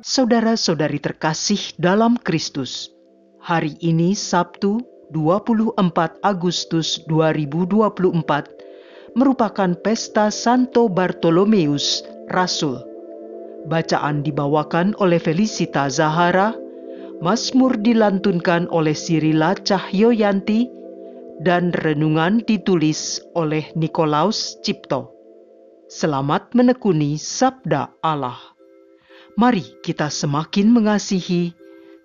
Saudara-saudari terkasih dalam Kristus, hari ini Sabtu 24 Agustus 2024 merupakan pesta Santo Bartolomeus Rasul. Bacaan dibawakan oleh Felicita Zahara, Mazmur dilantunkan oleh Sirila Cahyoyanti, dan renungan ditulis oleh Nikolaus Cipto. Selamat menekuni Sabda Allah mari kita semakin mengasihi,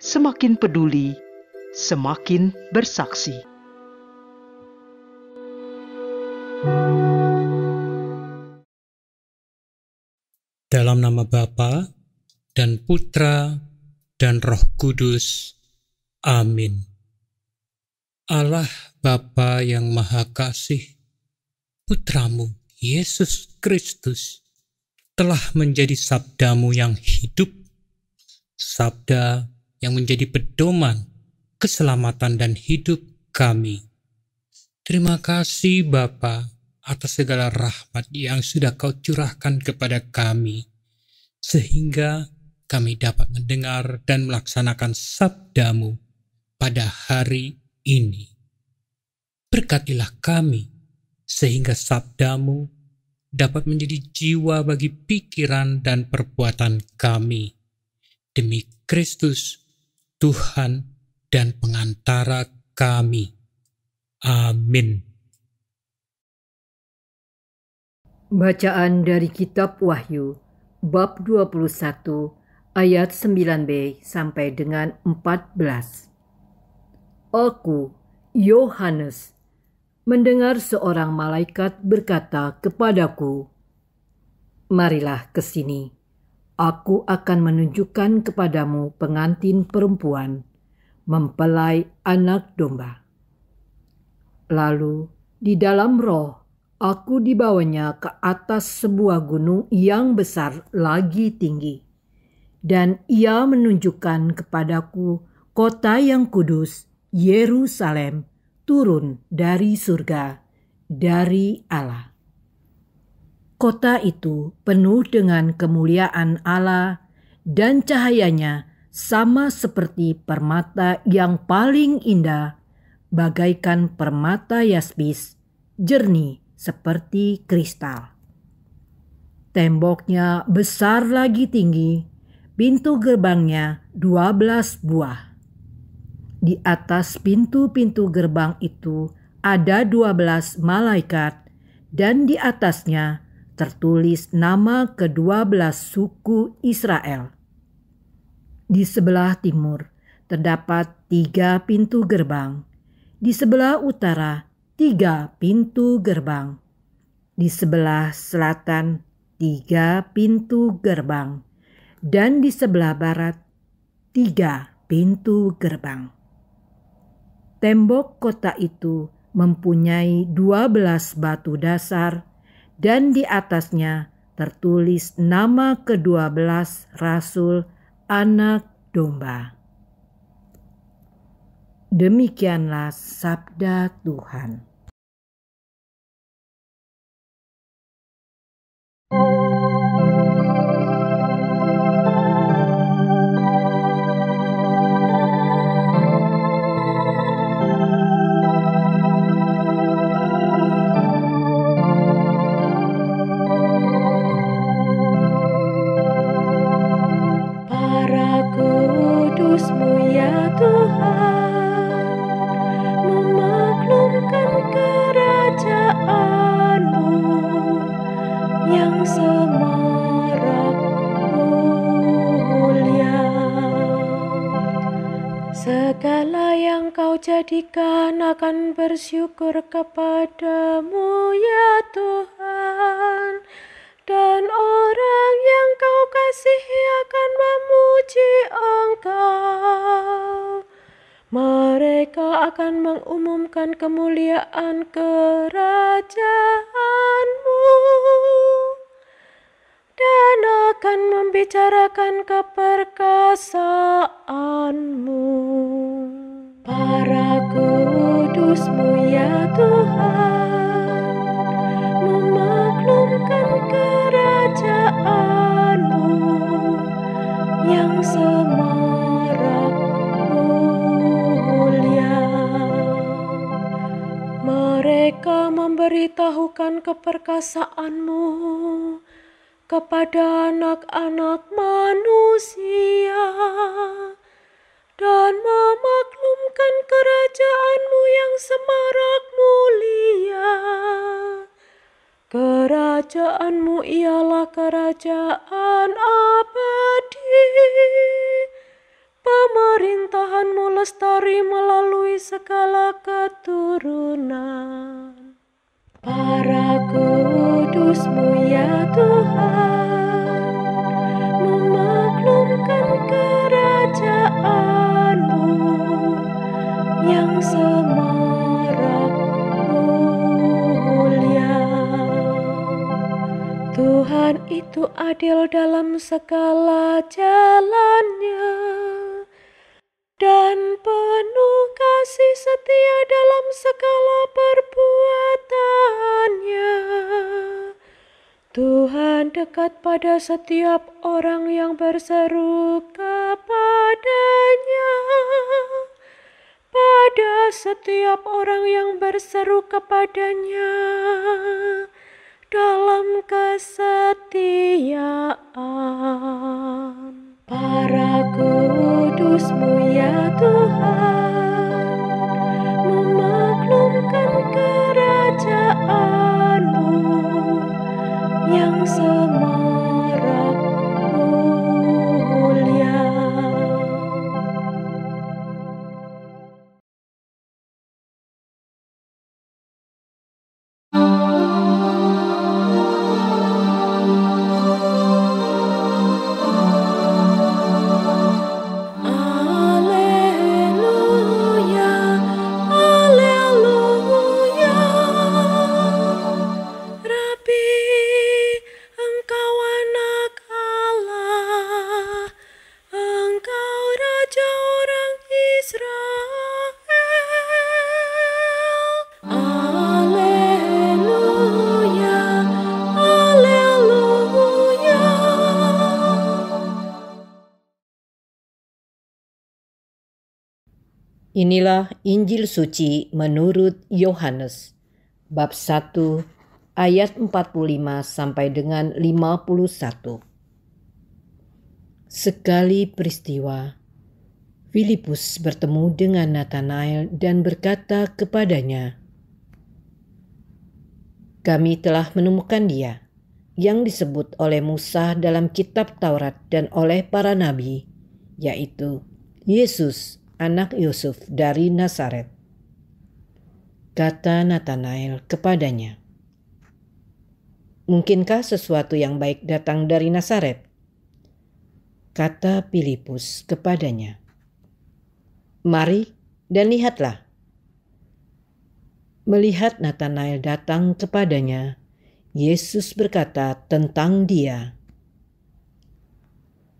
semakin peduli, semakin bersaksi. Dalam nama Bapa dan Putra dan Roh Kudus. Amin. Allah Bapa yang Maha Kasih, Putramu Yesus Kristus, telah menjadi sabdamu yang hidup, sabda yang menjadi pedoman keselamatan dan hidup kami. Terima kasih Bapa atas segala rahmat yang sudah kau curahkan kepada kami, sehingga kami dapat mendengar dan melaksanakan sabdamu pada hari ini. Berkatilah kami, sehingga sabdamu dapat menjadi jiwa bagi pikiran dan perbuatan kami. Demi Kristus, Tuhan dan pengantara kami. Amin. Bacaan dari Kitab Wahyu, bab 21, ayat 9b sampai dengan 14. Aku, Yohanes, mendengar seorang malaikat berkata kepadaku, "Marilah ke sini. Aku akan menunjukkan kepadamu pengantin perempuan mempelai anak domba." Lalu di dalam roh aku dibawanya ke atas sebuah gunung yang besar lagi tinggi. Dan ia menunjukkan kepadaku kota yang kudus, Yerusalem, turun dari surga, dari Allah. Kota itu penuh dengan kemuliaan Allah dan cahayanya sama seperti permata yang paling indah, bagaikan permata yaspis, jernih seperti kristal. Temboknya besar lagi tinggi, pintu gerbangnya dua belas buah. Di atas pintu-pintu gerbang itu ada dua belas malaikat dan di atasnya tertulis nama kedua belas suku Israel. Di sebelah timur terdapat tiga pintu gerbang. Di sebelah utara tiga pintu gerbang. Di sebelah selatan tiga pintu gerbang. Dan di sebelah barat tiga pintu gerbang. Tembok kota itu mempunyai dua belas batu dasar dan di atasnya tertulis nama kedua belas rasul anak domba. Demikianlah sabda Tuhan. Kau jadikan akan bersyukur kepadamu ya Tuhan Dan orang yang kau kasihi akan memuji engkau Mereka akan mengumumkan kemuliaan kerajaanmu Dan akan membicarakan keperkasaanmu Para kudusmu ya Tuhan Memaklumkan kerajaanmu Yang semarak mulia Mereka memberitahukan keperkasaanmu Kepada anak-anak manusia dan memaklumkan kerajaanmu yang semarak mulia. Kerajaanmu ialah kerajaan abadi. Pemerintahanmu lestari melalui segala keturunan. Para kudusmu ya Tuhan, memaklumkan kerajaanmu Tuhan itu adil dalam segala jalannya dan penuh kasih setia dalam segala perbuatannya. Tuhan dekat pada setiap orang yang berseru kepadanya. Pada setiap orang yang berseru kepadanya dalam kesetiaan. Para kudusmu ya Tuhan, memaklumkan kerajaan. Inilah Injil suci menurut Yohanes, bab 1 ayat 45 sampai dengan 51. Sekali peristiwa, Filipus bertemu dengan Nathanael dan berkata kepadanya, "Kami telah menemukan dia yang disebut oleh Musa dalam kitab Taurat dan oleh para nabi, yaitu Yesus anak Yusuf dari Nazaret. Kata Nathanael kepadanya, Mungkinkah sesuatu yang baik datang dari Nazaret? Kata Filipus kepadanya, Mari dan lihatlah. Melihat Nathanael datang kepadanya, Yesus berkata tentang dia,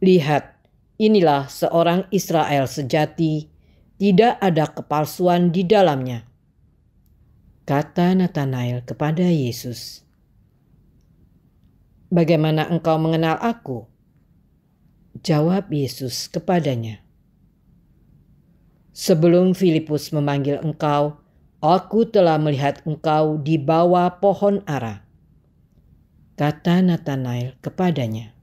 Lihat, Inilah seorang Israel sejati, tidak ada kepalsuan di dalamnya. Kata Nathanael kepada Yesus, "Bagaimana engkau mengenal Aku?" Jawab Yesus kepadanya, "Sebelum Filipus memanggil engkau, Aku telah melihat engkau di bawah pohon ara." Kata Nathanael kepadanya,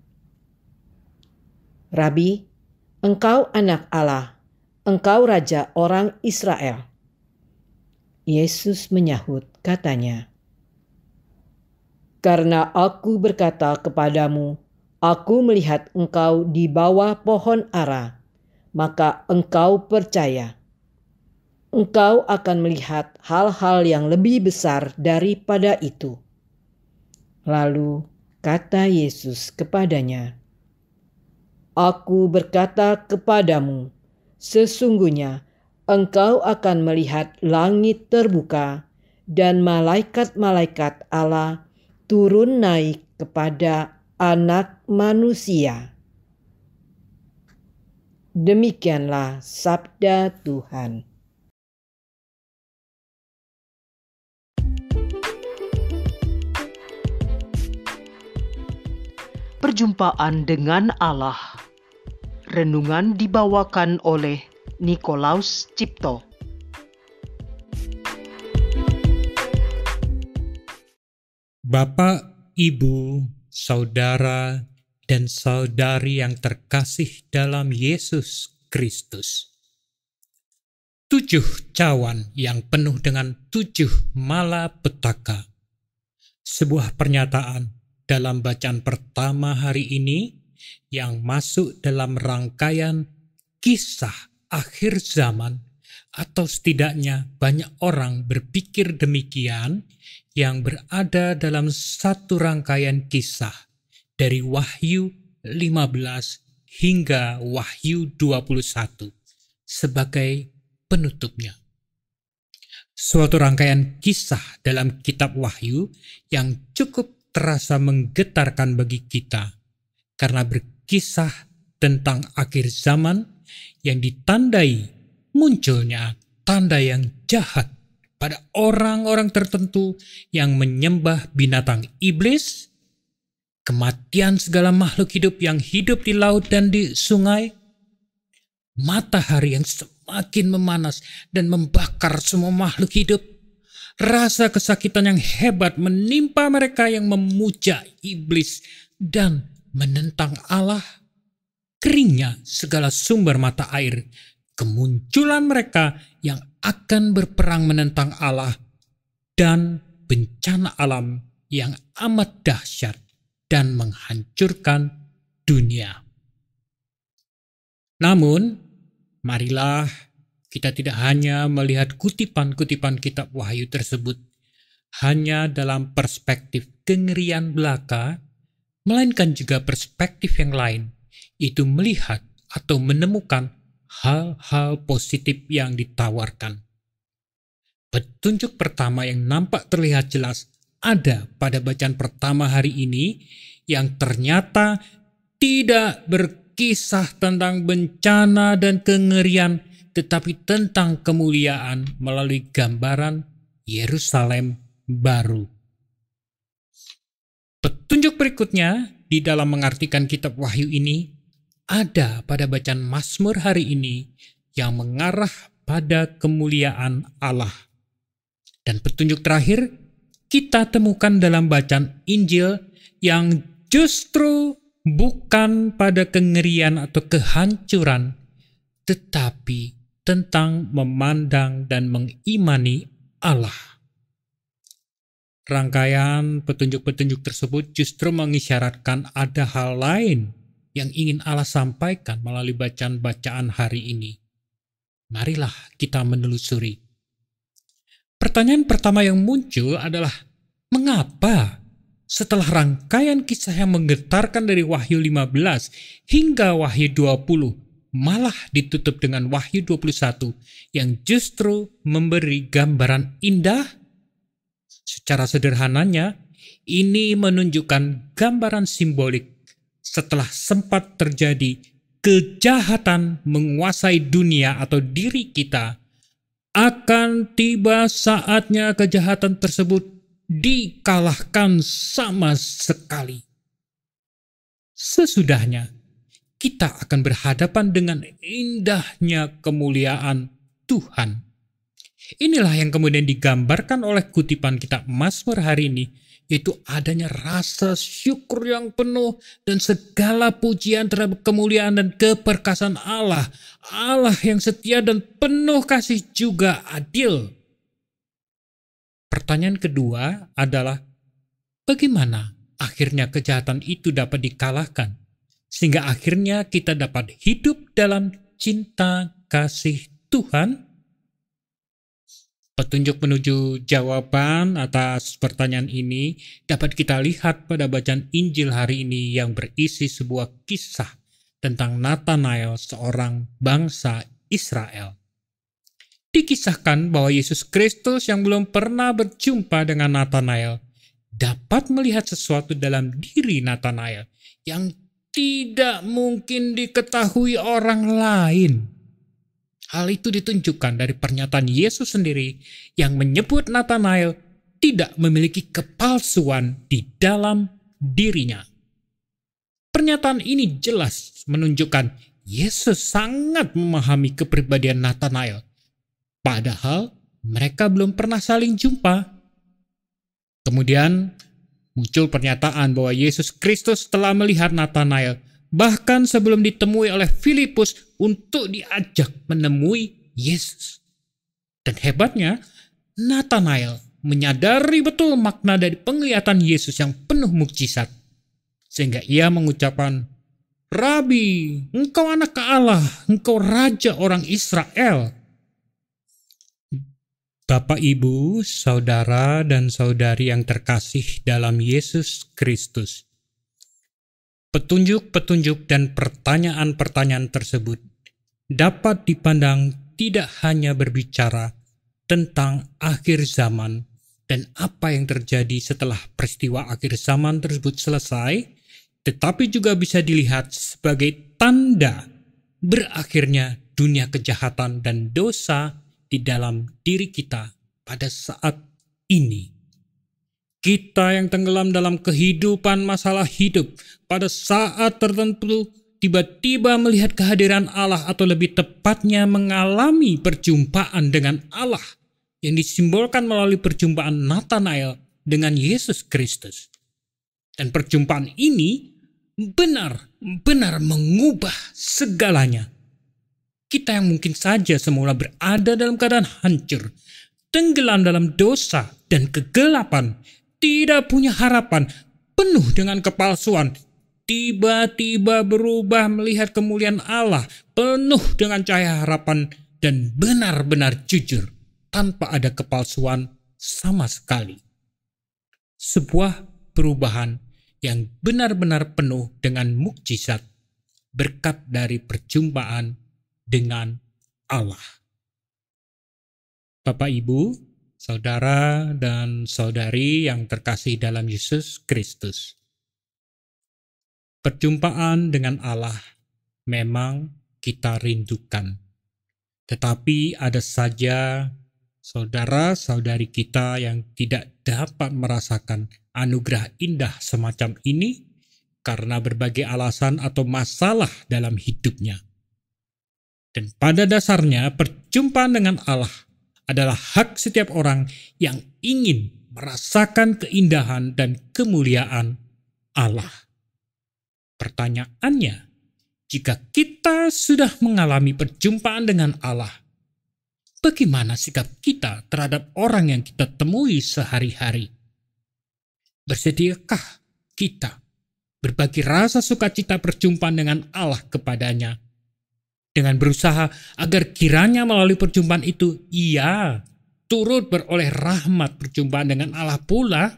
Rabi, engkau anak Allah, engkau raja orang Israel. Yesus menyahut katanya, Karena aku berkata kepadamu, aku melihat engkau di bawah pohon ara, maka engkau percaya. Engkau akan melihat hal-hal yang lebih besar daripada itu. Lalu kata Yesus kepadanya, Aku berkata kepadamu, sesungguhnya engkau akan melihat langit terbuka dan malaikat-malaikat Allah turun naik kepada anak manusia. Demikianlah sabda Tuhan. Perjumpaan dengan Allah. Renungan dibawakan oleh Nikolaus Cipto. Bapak, Ibu, saudara, dan saudari yang terkasih dalam Yesus Kristus. Tujuh cawan yang penuh dengan tujuh malapetaka. Sebuah pernyataan dalam bacaan pertama hari ini yang masuk dalam rangkaian kisah akhir zaman atau setidaknya banyak orang berpikir demikian yang berada dalam satu rangkaian kisah dari Wahyu 15 hingga Wahyu 21 sebagai penutupnya. Suatu rangkaian kisah dalam kitab Wahyu yang cukup terasa menggetarkan bagi kita karena berkisah tentang akhir zaman yang ditandai munculnya tanda yang jahat pada orang-orang tertentu yang menyembah binatang iblis, kematian segala makhluk hidup yang hidup di laut dan di sungai, matahari yang semakin memanas dan membakar semua makhluk hidup, Rasa kesakitan yang hebat menimpa mereka yang memuja iblis dan menentang Allah. Keringnya segala sumber mata air, kemunculan mereka yang akan berperang menentang Allah, dan bencana alam yang amat dahsyat dan menghancurkan dunia. Namun, marilah kita tidak hanya melihat kutipan-kutipan kitab wahyu tersebut hanya dalam perspektif kengerian belaka, melainkan juga perspektif yang lain, itu melihat atau menemukan hal-hal positif yang ditawarkan. Petunjuk pertama yang nampak terlihat jelas ada pada bacaan pertama hari ini yang ternyata tidak berkisah tentang bencana dan kengerian tetapi tentang kemuliaan melalui gambaran Yerusalem baru. Petunjuk berikutnya di dalam mengartikan kitab Wahyu ini ada pada bacaan Mazmur hari ini yang mengarah pada kemuliaan Allah. Dan petunjuk terakhir kita temukan dalam bacaan Injil yang justru bukan pada kengerian atau kehancuran, tetapi tentang memandang dan mengimani Allah. Rangkaian petunjuk-petunjuk tersebut justru mengisyaratkan ada hal lain yang ingin Allah sampaikan melalui bacaan-bacaan hari ini. Marilah kita menelusuri. Pertanyaan pertama yang muncul adalah, mengapa setelah rangkaian kisah yang menggetarkan dari Wahyu 15 hingga Wahyu 20, malah ditutup dengan Wahyu 21 yang justru memberi gambaran indah. Secara sederhananya, ini menunjukkan gambaran simbolik setelah sempat terjadi kejahatan menguasai dunia atau diri kita, akan tiba saatnya kejahatan tersebut dikalahkan sama sekali. Sesudahnya, kita akan berhadapan dengan indahnya kemuliaan Tuhan. Inilah yang kemudian digambarkan oleh kutipan Kitab Mazmur hari ini, yaitu adanya rasa syukur yang penuh dan segala pujian terhadap kemuliaan dan keperkasaan Allah. Allah yang setia dan penuh kasih juga adil. Pertanyaan kedua adalah, bagaimana akhirnya kejahatan itu dapat dikalahkan? sehingga akhirnya kita dapat hidup dalam cinta kasih Tuhan. Petunjuk menuju jawaban atas pertanyaan ini dapat kita lihat pada bacaan Injil hari ini yang berisi sebuah kisah tentang Nathanael, seorang bangsa Israel. Dikisahkan bahwa Yesus Kristus yang belum pernah berjumpa dengan Nathanael dapat melihat sesuatu dalam diri Nathanael yang tidak mungkin diketahui orang lain. Hal itu ditunjukkan dari pernyataan Yesus sendiri yang menyebut Nathanael tidak memiliki kepalsuan di dalam dirinya. Pernyataan ini jelas menunjukkan Yesus sangat memahami kepribadian Nathanael. Padahal mereka belum pernah saling jumpa. Kemudian muncul pernyataan bahwa Yesus Kristus telah melihat Nathanael bahkan sebelum ditemui oleh Filipus untuk diajak menemui Yesus. Dan hebatnya, Nathanael menyadari betul makna dari penglihatan Yesus yang penuh mukjizat. Sehingga ia mengucapkan, Rabi, engkau anak Allah, engkau raja orang Israel. Bapak, Ibu, saudara, dan saudari yang terkasih dalam Yesus Kristus, petunjuk-petunjuk dan pertanyaan-pertanyaan tersebut dapat dipandang tidak hanya berbicara tentang akhir zaman dan apa yang terjadi setelah peristiwa akhir zaman tersebut selesai, tetapi juga bisa dilihat sebagai tanda berakhirnya dunia kejahatan dan dosa di dalam diri kita pada saat ini. Kita yang tenggelam dalam kehidupan masalah hidup pada saat tertentu tiba-tiba melihat kehadiran Allah atau lebih tepatnya mengalami perjumpaan dengan Allah yang disimbolkan melalui perjumpaan Nathanael dengan Yesus Kristus. Dan perjumpaan ini benar-benar mengubah segalanya kita yang mungkin saja semula berada dalam keadaan hancur, tenggelam dalam dosa dan kegelapan, tidak punya harapan, penuh dengan kepalsuan, tiba-tiba berubah melihat kemuliaan Allah, penuh dengan cahaya harapan dan benar-benar jujur, tanpa ada kepalsuan sama sekali. Sebuah perubahan yang benar-benar penuh dengan mukjizat, berkat dari perjumpaan dengan Allah. Bapak, Ibu, saudara, dan saudari yang terkasih dalam Yesus Kristus. Perjumpaan dengan Allah memang kita rindukan. Tetapi ada saja saudara-saudari kita yang tidak dapat merasakan anugerah indah semacam ini karena berbagai alasan atau masalah dalam hidupnya. Dan pada dasarnya, perjumpaan dengan Allah adalah hak setiap orang yang ingin merasakan keindahan dan kemuliaan Allah. Pertanyaannya, jika kita sudah mengalami perjumpaan dengan Allah, bagaimana sikap kita terhadap orang yang kita temui sehari-hari? Bersediakah kita berbagi rasa sukacita perjumpaan dengan Allah kepadanya? dengan berusaha agar kiranya melalui perjumpaan itu ia turut beroleh rahmat perjumpaan dengan Allah pula,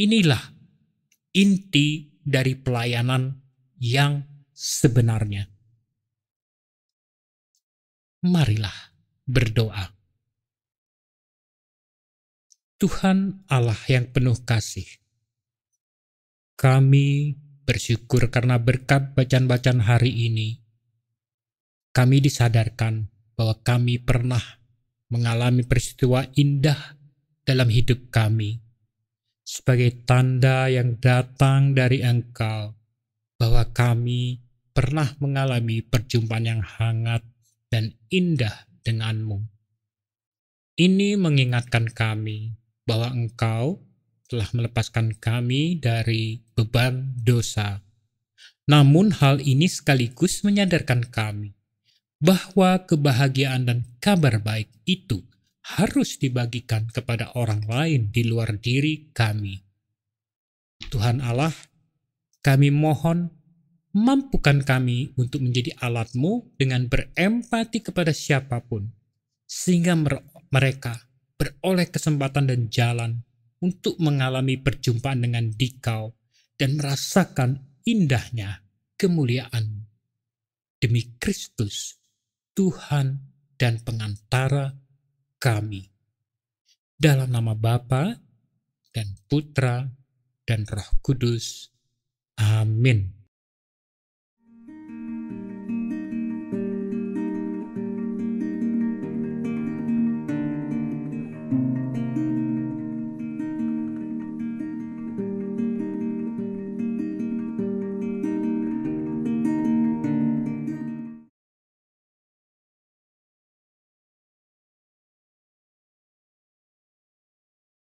inilah inti dari pelayanan yang sebenarnya. Marilah berdoa. Tuhan Allah yang penuh kasih, kami bersyukur karena berkat bacaan-bacaan hari ini kami disadarkan bahwa kami pernah mengalami peristiwa indah dalam hidup kami sebagai tanda yang datang dari Engkau bahwa kami pernah mengalami perjumpaan yang hangat dan indah denganmu. Ini mengingatkan kami bahwa Engkau telah melepaskan kami dari beban dosa. Namun hal ini sekaligus menyadarkan kami bahwa kebahagiaan dan kabar baik itu harus dibagikan kepada orang lain di luar diri kami. Tuhan Allah, kami mohon mampukan kami untuk menjadi alatmu dengan berempati kepada siapapun, sehingga mereka beroleh kesempatan dan jalan untuk mengalami perjumpaan dengan dikau dan merasakan indahnya kemuliaan. Demi Kristus Tuhan dan pengantara kami. Dalam nama Bapa dan Putra dan Roh Kudus. Amin.